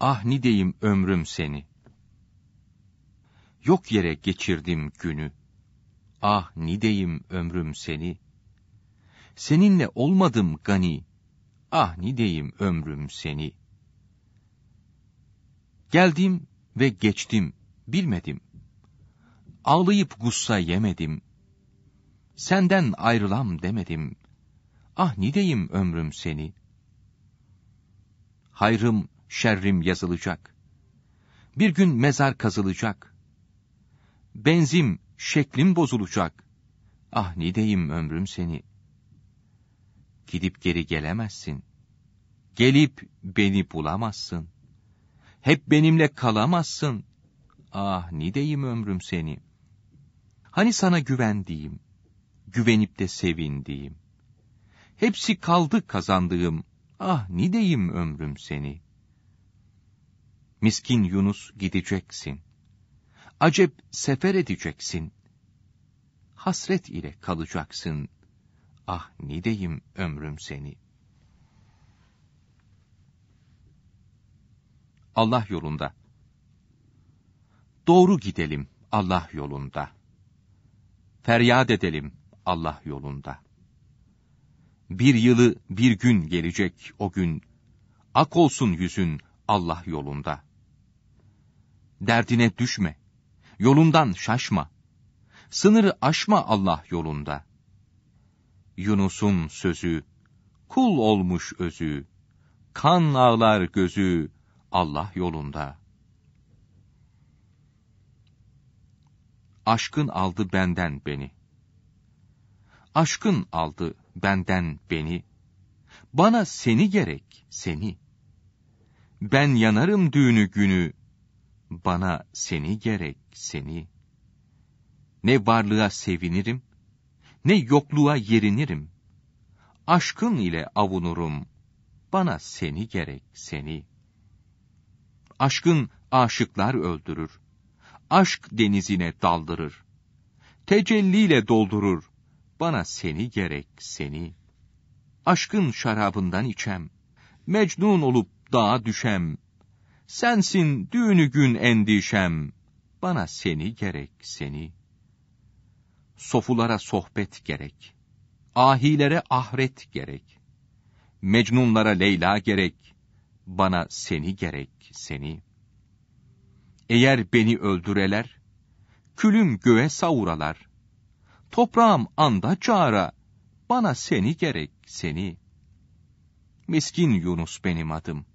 ah nideyim ömrüm seni. Yok yere geçirdim günü, ah nideyim ömrüm seni. Seninle olmadım gani, ah nideyim ömrüm seni. Geldim ve geçtim, bilmedim. Ağlayıp gussa yemedim. Senden ayrılam demedim. Ah nideyim ömrüm seni. Hayrım şerrim yazılacak. Bir gün mezar kazılacak. Benzim, şeklim bozulacak. Ah nideyim ömrüm seni. Gidip geri gelemezsin. Gelip beni bulamazsın. Hep benimle kalamazsın. Ah nideyim ömrüm seni. Hani sana güvendiğim, güvenip de sevindiğim. Hepsi kaldı kazandığım, ah nideyim ömrüm seni.'' Miskin Yunus gideceksin. Acep sefer edeceksin. Hasret ile kalacaksın. Ah nideyim ömrüm seni. Allah yolunda. Doğru gidelim Allah yolunda. Feryat edelim Allah yolunda. Bir yılı bir gün gelecek o gün. Ak olsun yüzün Allah yolunda.'' derdine düşme. Yolundan şaşma. Sınırı aşma Allah yolunda. Yunus'un sözü, kul olmuş özü, kan ağlar gözü Allah yolunda. Aşkın aldı benden beni. Aşkın aldı benden beni. Bana seni gerek, seni. Ben yanarım düğünü günü, bana seni gerek, seni. Ne varlığa sevinirim, ne yokluğa yerinirim. Aşkın ile avunurum, bana seni gerek, seni. Aşkın aşıklar öldürür. Aşk denizine daldırır. Tecelliyle doldurur. Bana seni gerek, seni. Aşkın şarabından içem. Mecnun olup dağa düşem. Sensin düğünü gün endişem, bana seni gerek seni. Sofulara sohbet gerek, ahilere ahret gerek, Mecnunlara Leyla gerek, bana seni gerek seni. Eğer beni öldüreler, külüm göğe savuralar, toprağım anda çağıra, bana seni gerek seni. Miskin Yunus benim adım,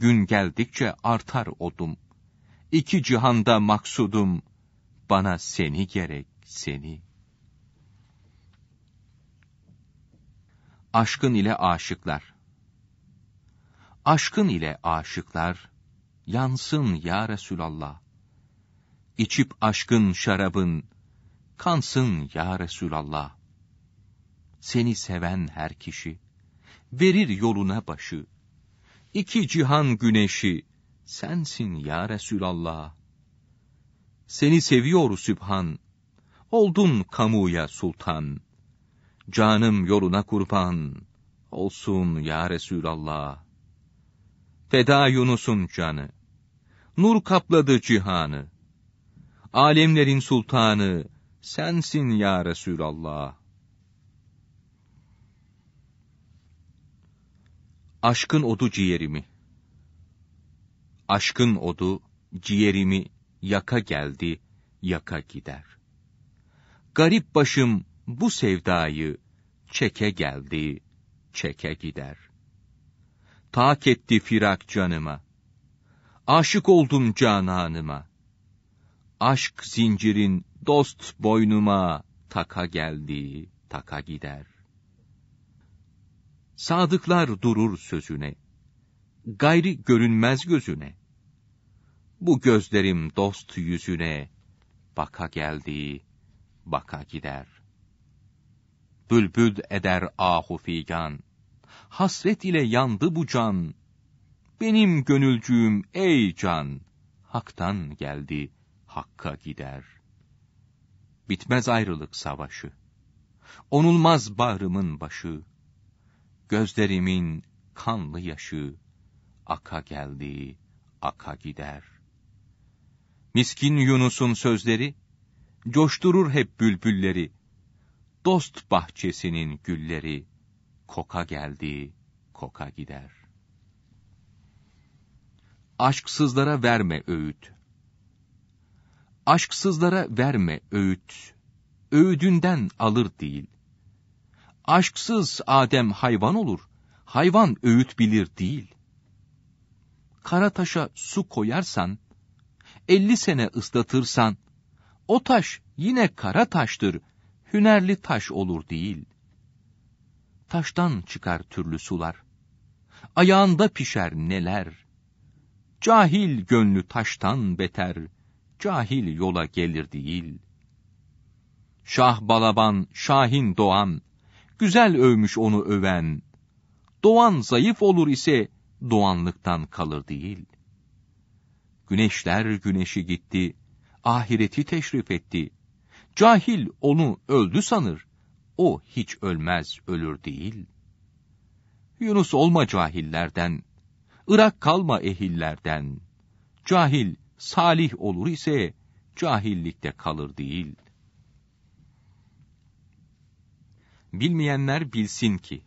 gün geldikçe artar odum. İki cihanda maksudum, bana seni gerek, seni. Aşkın ile aşıklar. Aşkın ile aşıklar, yansın ya Resulallah. İçip aşkın şarabın, kansın ya Resulallah. Seni seven her kişi, verir yoluna başı.'' iki cihan güneşi sensin ya Resulallah. Seni seviyor Sübhan, oldun kamuya sultan. Canım yoluna kurban, olsun ya Resulallah. Feda Yunus'un canı, nur kapladı cihanı. Alemlerin sultanı, sensin ya Resulallah. Aşkın odu ciğerimi. Aşkın odu ciğerimi yaka geldi, yaka gider. Garip başım bu sevdayı çeke geldi, çeke gider. Tak etti firak canıma. Aşık oldum cananıma. Aşk zincirin dost boynuma taka geldi, taka gider sadıklar durur sözüne, gayri görünmez gözüne. Bu gözlerim dost yüzüne, baka geldi, baka gider. Bülbül eder ahu figan, hasret ile yandı bu can. Benim gönülcüğüm ey can, haktan geldi, hakka gider. Bitmez ayrılık savaşı, onulmaz bağrımın başı. Gözlerimin kanlı yaşı aka geldi, aka gider. Miskin Yunus'un sözleri coşturur hep bülbülleri. Dost bahçesinin gülleri koka geldi, koka gider. Aşksızlara verme öğüt. Aşksızlara verme öğüt. Öğüdünden alır değil. Aşksız Adem hayvan olur, hayvan öğüt bilir değil. Kara taşa su koyarsan, elli sene ıslatırsan, o taş yine kara taştır, hünerli taş olur değil. Taştan çıkar türlü sular, ayağında pişer neler. Cahil gönlü taştan beter, cahil yola gelir değil. Şah Balaban, Şahin Doğan, güzel övmüş onu öven. Doğan zayıf olur ise doğanlıktan kalır değil. Güneşler güneşi gitti, ahireti teşrif etti. Cahil onu öldü sanır, o hiç ölmez ölür değil. Yunus olma cahillerden, Irak kalma ehillerden. Cahil salih olur ise cahillikte kalır değil.'' Bilmeyenler bilsin ki,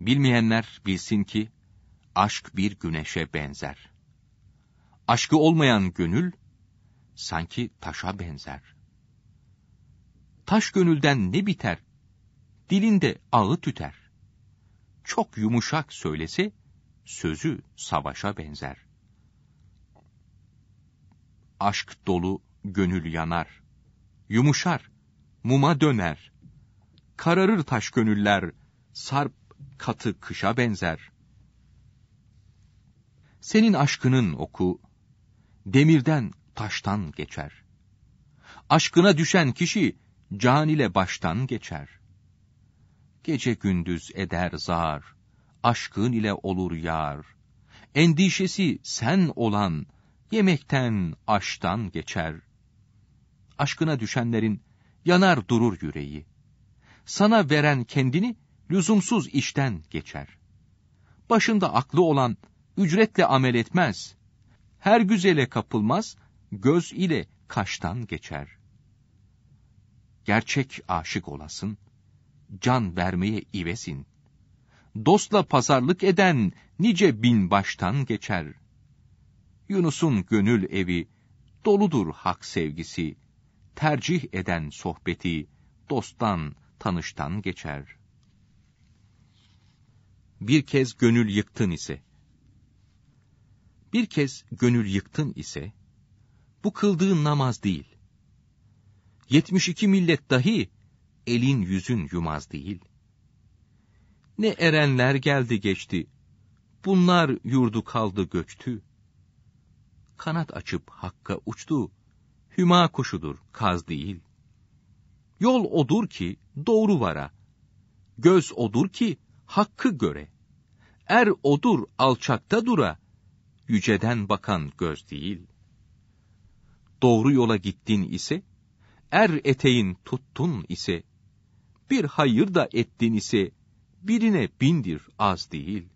bilmeyenler bilsin ki, aşk bir güneşe benzer. Aşkı olmayan gönül, sanki taşa benzer. Taş gönülden ne biter, dilinde ağı tüter. Çok yumuşak söylesi, sözü savaşa benzer. Aşk dolu gönül yanar, yumuşar, muma döner. Kararır taş gönüller, sarp katı kışa benzer. Senin aşkının oku, demirden taştan geçer. Aşkına düşen kişi, can ile baştan geçer. Gece gündüz eder zar, aşkın ile olur yar. Endişesi sen olan, yemekten, aştan geçer. Aşkına düşenlerin yanar durur yüreği sana veren kendini lüzumsuz işten geçer. Başında aklı olan ücretle amel etmez. Her güzele kapılmaz, göz ile kaştan geçer. Gerçek aşık olasın, can vermeye ivesin. Dostla pazarlık eden nice bin baştan geçer. Yunus'un gönül evi, doludur hak sevgisi, tercih eden sohbeti, dosttan, tanıştan geçer. Bir kez gönül yıktın ise, bir kez gönül yıktın ise, bu kıldığın namaz değil. 72 millet dahi elin yüzün yumaz değil. Ne erenler geldi geçti, bunlar yurdu kaldı göçtü. Kanat açıp hakka uçtu, hüma kuşudur, kaz değil.'' Yol odur ki doğru vara. Göz odur ki hakkı göre. Er odur alçakta dura. Yüceden bakan göz değil. Doğru yola gittin ise, er eteğin tuttun ise, bir hayır da ettin ise, birine bindir az değil.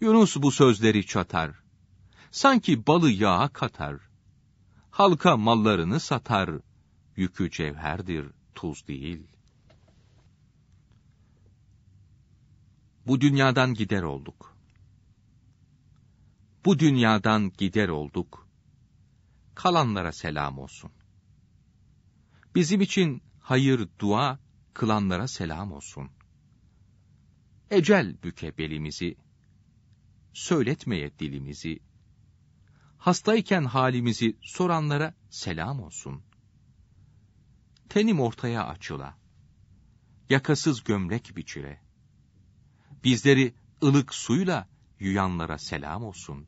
Yunus bu sözleri çatar. Sanki balı yağa katar. Halka mallarını satar. Yükü cevherdir, tuz değil. Bu dünyadan gider olduk. Bu dünyadan gider olduk. Kalanlara selam olsun. Bizim için hayır dua kılanlara selam olsun. Ecel büke belimizi, söyletmeye dilimizi, hastayken halimizi soranlara selam olsun tenim ortaya açıla. Yakasız gömlek biçire. Bizleri ılık suyla yuyanlara selam olsun.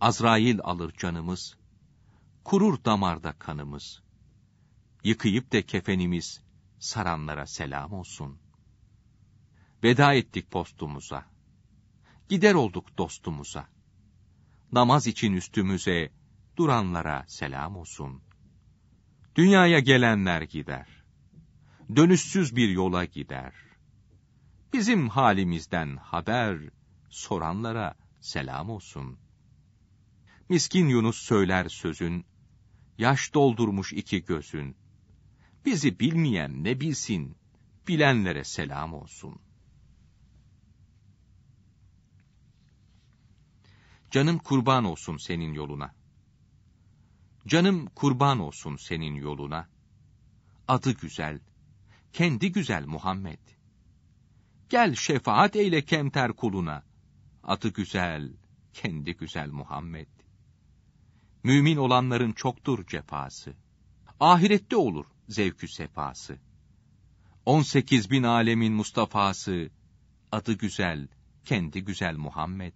Azrail alır canımız, kurur damarda kanımız. Yıkayıp de kefenimiz, saranlara selam olsun. Veda ettik postumuza. Gider olduk dostumuza. Namaz için üstümüze, duranlara selam olsun.'' Dünyaya gelenler gider. Dönüşsüz bir yola gider. Bizim halimizden haber soranlara selam olsun. Miskin Yunus söyler sözün, yaş doldurmuş iki gözün. Bizi bilmeyen ne bilsin, bilenlere selam olsun. Canım kurban olsun senin yoluna. Canım kurban olsun senin yoluna. Adı güzel, kendi güzel Muhammed. Gel şefaat eyle kemter kuluna. Adı güzel, kendi güzel Muhammed. Mümin olanların çoktur cefası. Ahirette olur zevkü sefası. On sekiz bin alemin Mustafa'sı, adı güzel, kendi güzel Muhammed.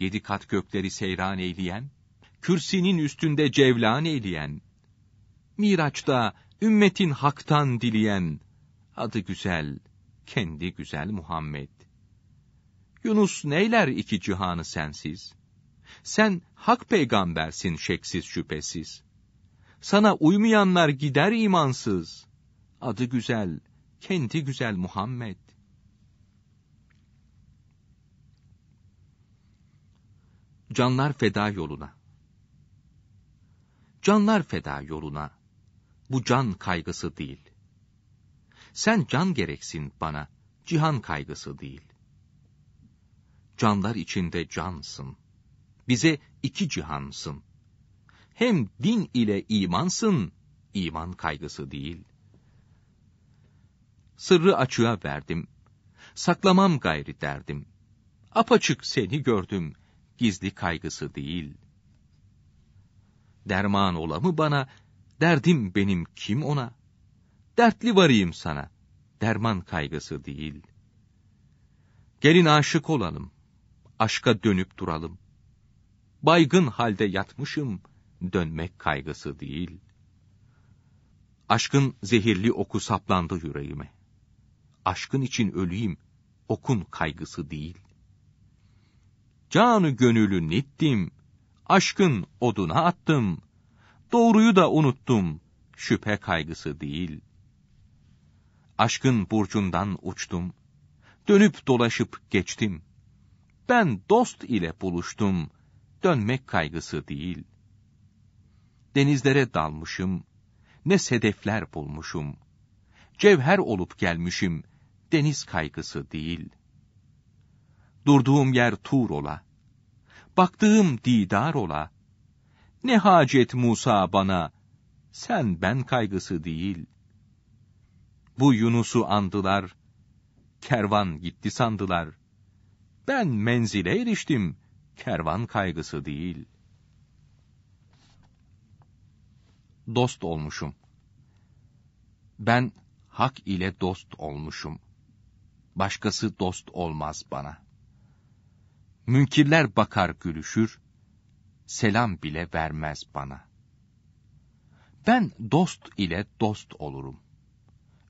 Yedi kat gökleri seyran eyleyen, kürsinin üstünde cevlan eleyen, Miraç'ta ümmetin haktan dileyen, adı güzel, kendi güzel Muhammed. Yunus neyler iki cihanı sensiz? Sen hak peygambersin şeksiz şüphesiz. Sana uymayanlar gider imansız. Adı güzel, kendi güzel Muhammed. Canlar feda yoluna. Canlar feda yoluna. Bu can kaygısı değil. Sen can gereksin bana, cihan kaygısı değil. Canlar içinde cansın. Bize iki cihansın. Hem din ile imansın, iman kaygısı değil. Sırrı açığa verdim, saklamam gayri derdim. Apaçık seni gördüm, gizli kaygısı değil. Derman ola mı bana, derdim benim kim ona? Dertli varayım sana, derman kaygısı değil. Gelin aşık olalım, aşka dönüp duralım. Baygın halde yatmışım, dönmek kaygısı değil. Aşkın zehirli oku saplandı yüreğime. Aşkın için öleyim, okun kaygısı değil. Canı gönülü nittim, aşkın oduna attım. Doğruyu da unuttum, şüphe kaygısı değil. Aşkın burcundan uçtum, dönüp dolaşıp geçtim. Ben dost ile buluştum, dönmek kaygısı değil. Denizlere dalmışım, ne sedefler bulmuşum. Cevher olup gelmişim, deniz kaygısı değil. Durduğum yer Tur baktığım didar ola. Ne hacet Musa bana, sen ben kaygısı değil. Bu Yunus'u andılar, kervan gitti sandılar. Ben menzile eriştim, kervan kaygısı değil. Dost olmuşum. Ben hak ile dost olmuşum. Başkası dost olmaz bana.'' Münkirler bakar gülüşür, selam bile vermez bana. Ben dost ile dost olurum.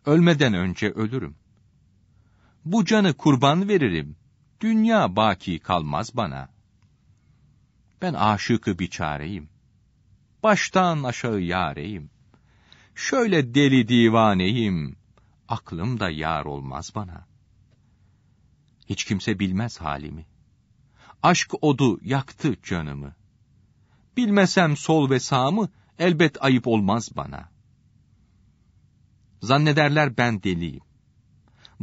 Ölmeden önce ölürüm. Bu canı kurban veririm. Dünya baki kalmaz bana. Ben aşıkı bir çareyim. Baştan aşağı yareyim. Şöyle deli divaneyim. Aklım da yar olmaz bana. Hiç kimse bilmez halimi aşk odu yaktı canımı. Bilmesem sol ve sağımı, elbet ayıp olmaz bana. Zannederler ben deliyim.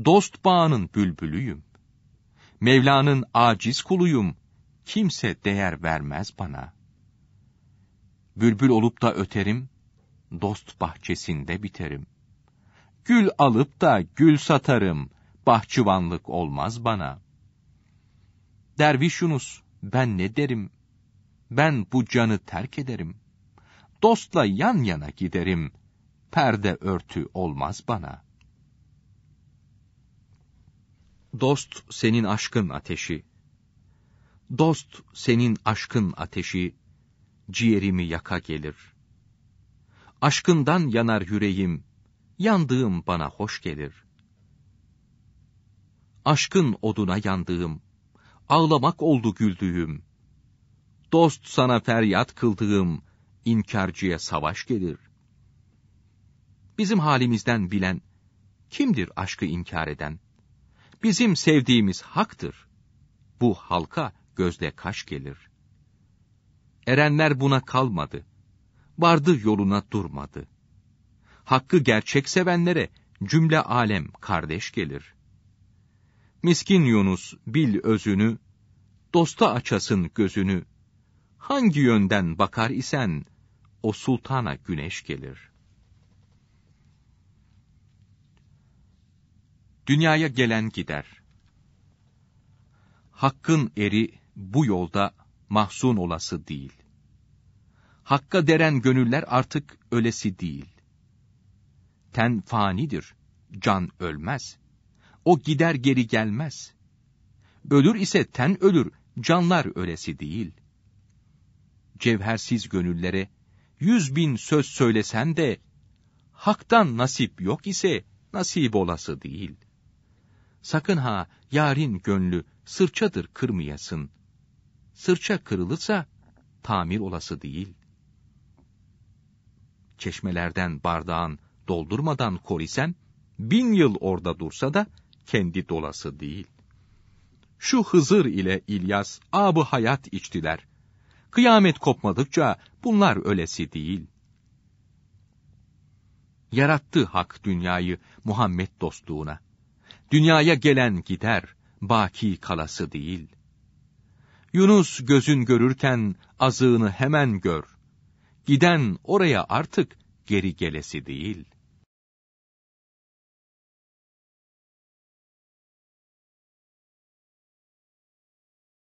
Dost bağının bülbülüyüm. Mevla'nın aciz kuluyum. Kimse değer vermez bana. Bülbül olup da öterim, dost bahçesinde biterim. Gül alıp da gül satarım, bahçıvanlık olmaz bana.'' Derviş Yunus, ben ne derim? Ben bu canı terk ederim. Dostla yan yana giderim. Perde örtü olmaz bana. Dost senin aşkın ateşi. Dost senin aşkın ateşi, ciğerimi yaka gelir. Aşkından yanar yüreğim, yandığım bana hoş gelir. Aşkın oduna yandığım, ağlamak oldu güldüğüm. Dost sana feryat kıldığım, inkarcıya savaş gelir. Bizim halimizden bilen, kimdir aşkı inkar eden? Bizim sevdiğimiz haktır. Bu halka gözde kaş gelir. Erenler buna kalmadı. Vardı yoluna durmadı. Hakkı gerçek sevenlere cümle alem kardeş gelir.'' Miskin Yunus bil özünü, dosta açasın gözünü. Hangi yönden bakar isen, o sultana güneş gelir. Dünyaya gelen gider. Hakkın eri bu yolda mahzun olası değil. Hakka deren gönüller artık ölesi değil. Ten fanidir, can ölmez.'' O gider geri gelmez. Ölür ise ten ölür, canlar ölesi değil. Cevhersiz gönüllere, yüz bin söz söylesen de, haktan nasip yok ise, nasip olası değil. Sakın ha, yarın gönlü, sırçadır kırmayasın. Sırça kırılırsa, tamir olası değil. Çeşmelerden bardağın doldurmadan korisen, bin yıl orada dursa da, kendi dolası değil. Şu Hızır ile İlyas abı hayat içtiler. Kıyamet kopmadıkça bunlar ölesi değil. Yarattı hak dünyayı Muhammed dostluğuna. Dünyaya gelen gider, baki kalası değil. Yunus gözün görürken azığını hemen gör. Giden oraya artık geri gelesi değil.''